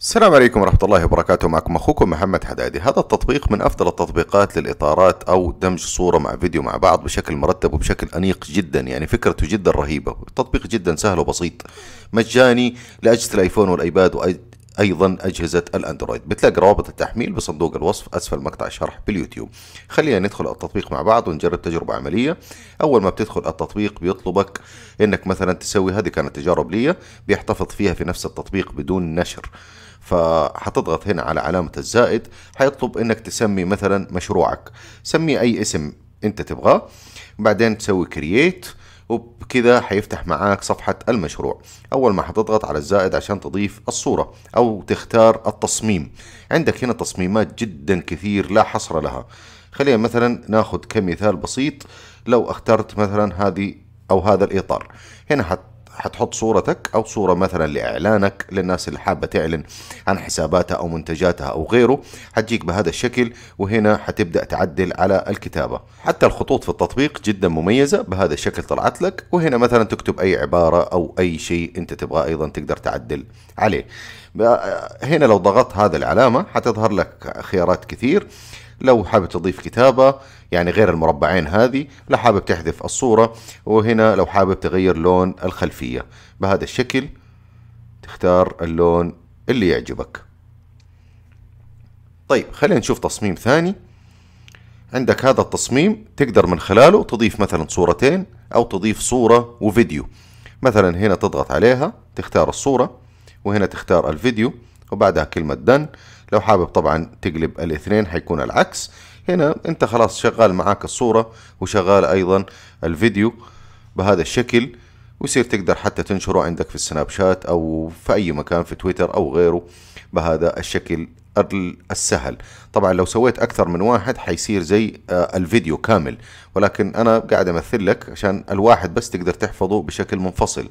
السلام عليكم ورحمة الله وبركاته معكم أخوكم محمد حدادي هذا التطبيق من أفضل التطبيقات للإطارات أو دمج صورة مع فيديو مع بعض بشكل مرتب وبشكل أنيق جدا يعني فكرته جدا رهيبة تطبيق جدا سهل وبسيط مجاني لأجهزة الآيفون والآيباد ايضا اجهزه الاندرويد بتلاقي روابط التحميل بصندوق الوصف اسفل مقطع الشرح باليوتيوب خلينا ندخل التطبيق مع بعض ونجرب تجربه عمليه اول ما بتدخل التطبيق بيطلبك انك مثلا تسوي هذه كانت تجارب لي بيحتفظ فيها في نفس التطبيق بدون نشر فحتضغط هنا على علامة الزائد حيطلب انك تسمي مثلا مشروعك سمي اي اسم انت تبغاه بعدين تسوي كرييت وبكذا حيفتح معاك صفحة المشروع أول ما حتضغط على الزائد عشان تضيف الصورة أو تختار التصميم عندك هنا تصميمات جدا كثير لا حصر لها خلينا مثلا ناخد كمثال بسيط لو اخترت مثلا هذه أو هذا الإطار هنا حت حتحط صورتك او صوره مثلا لاعلانك للناس اللي حابه تعلن عن حساباتها او منتجاتها او غيره حتجيك بهذا الشكل وهنا حتبدا تعدل على الكتابه حتى الخطوط في التطبيق جدا مميزه بهذا الشكل طلعت لك وهنا مثلا تكتب اي عباره او اي شيء انت تبغاه ايضا تقدر تعدل عليه هنا لو ضغطت هذا العلامه حتظهر لك خيارات كثير لو حابب تضيف كتابة يعني غير المربعين هذه لو حابب تحذف الصورة وهنا لو حابب تغير لون الخلفية بهذا الشكل تختار اللون اللي يعجبك طيب خلينا نشوف تصميم ثاني عندك هذا التصميم تقدر من خلاله تضيف مثلا صورتين أو تضيف صورة وفيديو مثلا هنا تضغط عليها تختار الصورة وهنا تختار الفيديو وبعدها كلمة دن لو حابب طبعا تقلب الاثنين حيكون العكس هنا انت خلاص شغال معاك الصورة وشغال ايضا الفيديو بهذا الشكل ويصير تقدر حتى تنشره عندك في السناب شات او في اي مكان في تويتر او غيره بهذا الشكل السهل طبعا لو سويت اكثر من واحد حيصير زي آه، الفيديو كامل ولكن انا قاعد امثل لك عشان الواحد بس تقدر تحفظه بشكل منفصل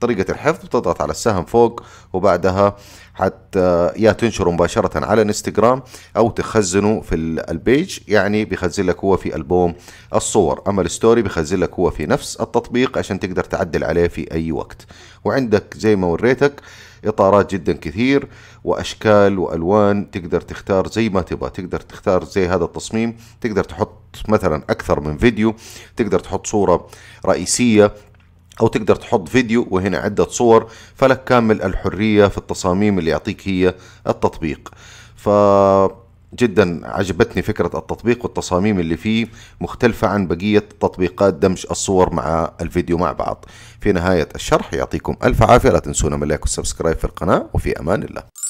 طريقة الحفظ بتضغط على السهم فوق وبعدها حتى يا تنشره مباشرة على الانستغرام أو تخزنه في البيج يعني بيخزن لك هو في ألبوم الصور أما الستوري بيخزن لك هو في نفس التطبيق عشان تقدر تعدل عليه في أي وقت وعندك زي ما وريتك إطارات جدا كثير وأشكال وألوان تقدر تختار زي ما تبغى تقدر تختار زي هذا التصميم تقدر تحط مثلا أكثر من فيديو تقدر تحط صورة رئيسية او تقدر تحط فيديو وهنا عدة صور فلك كامل الحرية في التصاميم اللي يعطيك هي التطبيق ف جدا عجبتني فكرة التطبيق والتصاميم اللي فيه مختلفة عن بقية تطبيقات دمج الصور مع الفيديو مع بعض في نهاية الشرح يعطيكم ألف عافية لا تنسونا من لايك والسبسكرايب في القناة وفي أمان الله